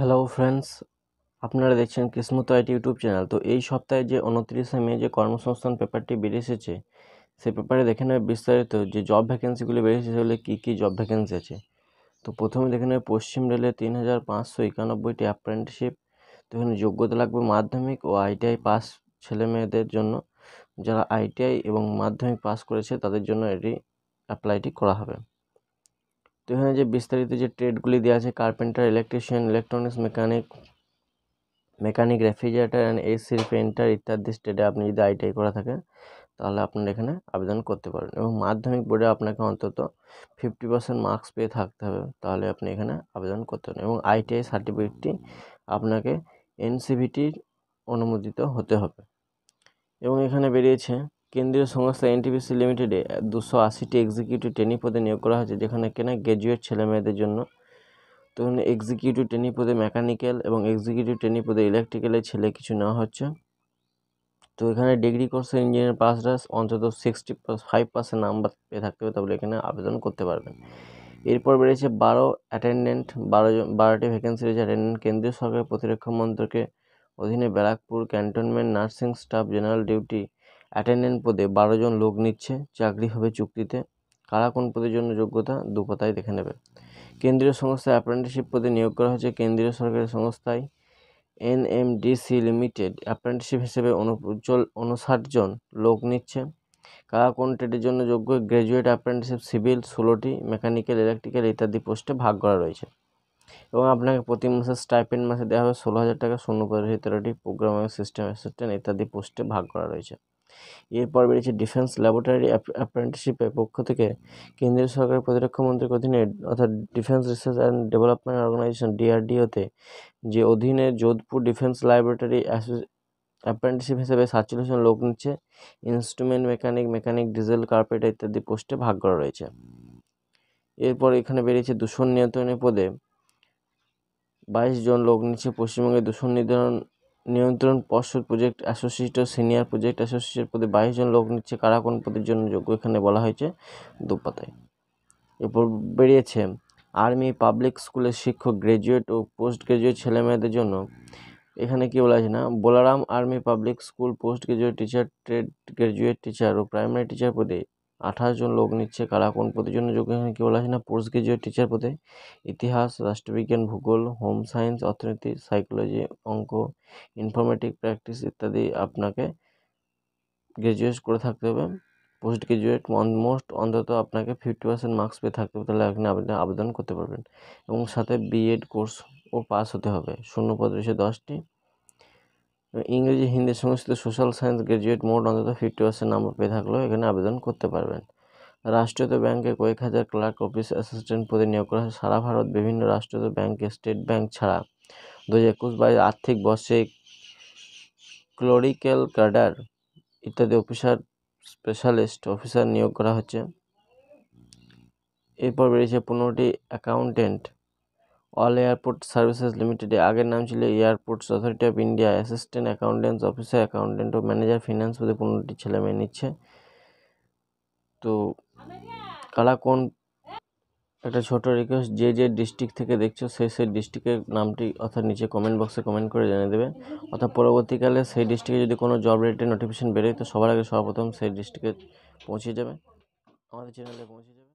hello friends আপনারা দেখছেন কিসমত IT YouTube channel তো এই সপ্তাহে যে উনত্রিশে মে যে কর্মসংস্থান পেপারটি বেরিয়ে এসেছে সেই পেপারে দেখে নেবে বিস্তারিত যে জব ভ্যাকেন্সিগুলি বেরিয়েছে সেগুলো কী কী জব ভ্যাকেন্সি আছে তো প্রথমে দেখে নেবে পশ্চিম রেলে তিন হাজার পাঁচশো একানব্বইটি অ্যাপ্রেন্টিসশিপ তো এখানে যোগ্যতা লাগবে মাধ্যমিক ও আইটিআই পাস ছেলে মেয়েদের জন্য যারা আইটিআই এবং মাধ্যমিক পাস করেছে তাদের জন্য এটি অ্যাপ্লাইটি করা হবে তো এখানে যে বিস্তারিত যে ট্রেডগুলি দেওয়া আছে carpenter electrician electronics mechanic mechanic refrigerator and AC painter ইত্যাদি স্টেটে আপনি যদি আইটিআই করা থাকে তাহলে আপনারা এখানে আবেদন করতে পারেন এবং মাধ্যমিক বোর্ডে আপনাকে অন্তত ফিফটি পার্সেন্ট মার্কস পেয়ে থাকতে হবে তাহলে আপনি এখানে আবেদন করতে পারেন এবং আইটিআই সার্টিফিকেটটি আপনাকে এনসিভিটির অনুমোদিত হতে হবে এবং এখানে বেরিয়েছে কেন্দ্রীয় সংস্থা এনটিপিসি লিমিটেডে দুশো আশিটি এক্সিকিউটিভ ট্রেনিং পদে নিয়োগ করা হয়েছে যেখানে কেনা গ্র্যাজুয়েট ছেলেমেয়েদের জন্য তখন এক্সিকিউটিভ ট্রেনিং পদে মেকানিক্যাল এবং এক্সিকিউটিভ ট্রেনিং পদে ইলেকট্রিক্যালের ছেলে কিছু নেওয়া হচ্ছে তো এখানে ডিগ্রি কোর্সের ইঞ্জিনিয়ার রাস অন্তত সিক্সটি ফাইভ পার্সেন্ট নাম্বার পেয়ে থাকতে হবে তাহলে এখানে আবেদন করতে পারবেন এরপর বেড়েছে বারো অ্যাটেন্ডেন্ট বারো জন বারোটি ভ্যাকেন্সি রয়েছে অ্যাটেন্ডেন্ট কেন্দ্রীয় সরকারের প্রতিরক্ষা মন্ত্রকের অধীনে Barrackpore cantonment nursing staff general duty attendant পদে বারো জন লোক নিচ্ছে চাকরি হবে চুক্তিতে কারা কোন পদের জন্য যোগ্যতা দু কথায় দেখে নেবে কেন্দ্রীয় সংস্থায় অ্যাপ্রেন্টিসশিপ পদে নিয়োগ করা হয়েছে কেন্দ্রীয় সরকারি সংস্থায় এনএমডিসি লিমিটেড অ্যাপ্রেন্টিসশিপ হিসেবে অনুজ্জ্বল উনষাট জন লোক নিচ্ছে কারা কোন ট্রেডের জন্য যোগ্য গ্র্যাজুয়েট অ্যাপ্রেন্টিসশিপ সিভিল ষোলোটি মেকানিক্যাল ইলেকট্রিক্যাল ইত্যাদি পোস্টে ভাগ করা রয়েছে এবং আপনাকে প্রতি মাসে স্টাইপেন্ড মাসে দেওয়া হবে ষোলো হাজার টাকা শূন্য পদের তেরোটি প্রোগ্রামিং সিস্টেম অ্যাসিস্ট্যান্ট ইত্যাদি পোস্টে ভাগ করা রয়েছে এরপর বেড়েছে ডিফেন্স ল্যাবরেটরি অ্যাপ্রেন্টিসশিপের পক্ষ থেকে কেন্দ্রীয় সরকারের প্রতিরক্ষা মন্ত্রীর অধীনে অর্থাৎ defence research and development organisation ডিআরডিওতে যে অধীনে যোধপুর ডিফেন্স ল্যাবরেটরি অ্যাপ্রেন্টিসশিপ হিসেবে সাতচল্লিশ জন লোক নিচ্ছে instrument mechanic mechanic diesel carpet ইত্যাদি পোস্টে ভাগ করা রয়েছে এরপর এখানে বেরিয়েছে দূষণ নিয়ন্ত্রণের পদে বাইশ জন লোক নিচ্ছে পশ্চিমবঙ্গে দূষণ নির্ধারণ নিয়ন্ত্রণ পর্ষদ প্রজেক্ট অ্যাসোসিয়েট ও সিনিয়র প্রজেক্ট অ্যাসোসিয়েট পদে বাইশ জন লোক নিচ্ছে কারা কোন পদের জন্য যোগ্য এখানে বলা হয়েছে দুপাতায় এরপর বেরিয়েছে আর্মি পাবলিক স্কুলের শিক্ষক গ্র্যাজুয়েট ও পোস্ট গ্র্যাজুয়েট মেয়েদের জন্য এখানে কি বলা হয়েছে না Bolarum army public school post graduate teacher trained graduate teacher ও প্রাইমারি টিচার পদে আঠাশ জন লোক নিচ্ছে কারা কোন পদের জন্য যোগ্য এখানে হ্যাঁ, কী বলা আছে না পোস্ট গ্রাজুয়েট টিচার পদে ইতিহাস রাষ্ট্রবিজ্ঞান ভূগোল হোম সায়েন্স অর্থনীতি সাইকোলজি অঙ্ক ইনফরমেটিক প্র্যাকটিস ইত্যাদি আপনাকে গ্রাজুয়েট করে থাকতে হবে পোস্ট গ্রাজুয়েট মোস্ট অন্তত আপনাকে ফিফটি পার্সেন্ট মার্কস পেয়ে থাকতে হবে তাহলে আপনি আবেদন আবেদন করতে পারবেন এবং সাথে বিএড কোর্স ও পাস হতে হবে শূন্য পদ রয়েছে দশটি ইংরেজি Hindi Sanskrit social science graduate মোট অন্তত ফিফটি পার্সেন্ট নাম্বার পেয়ে থাকলেও এখানে আবেদন করতে পারবেন রাষ্ট্রীয়ত ব্যাংকে কয়েক হাজার ক্লার্ক অফিস অ্যাসিস্ট্যান্ট পদে নিয়োগ করা হয় সারা ভারত বিভিন্ন রাষ্ট্রীয়ত ব্যাংকে স্টেট ব্যাংক ছাড়া দু হাজার একুশ বাইশ আর্থিক বর্ষে ক্লোরিক্যাল ক্যাডার ইত্যাদি অফিসার স্পেশালিস্ট অফিসার নিয়োগ করা হচ্ছে এরপর বেরিয়েছে পনেরোটি অ্যাকাউন্টেন্ট অল এয়ারপোর্ট সার্ভিসেস লিমিটেডে আগের নাম ছিল airports authority of India assistant accountants officer accountant ও ম্যানেজার ফিনান্স পদে পনেরোটি ছেলে মেয়ে নিচ্ছে তো কারা কোন একটা ছোট রিকোয়েস্ট যে যে ডিস্ট্রিক্ট থেকে দেখছো সেই সেই ডিস্ট্রিক্টের নামটি অর্থাৎ নিচে কমেন্ট বক্সে কমেন্ট করে জানিয়ে দেবে অর্থাৎ পরবর্তীকালে সেই ডিস্ট্রিক্টে যদি কোনো জব রিলেটেড নোটিফিকেশান বেরোয় তো সবার আগে সর্বপ্রথম সেই ডিস্ট্রিক্টে পৌঁছে যাবে আমাদের চ্যানেলে পৌঁছে যাবে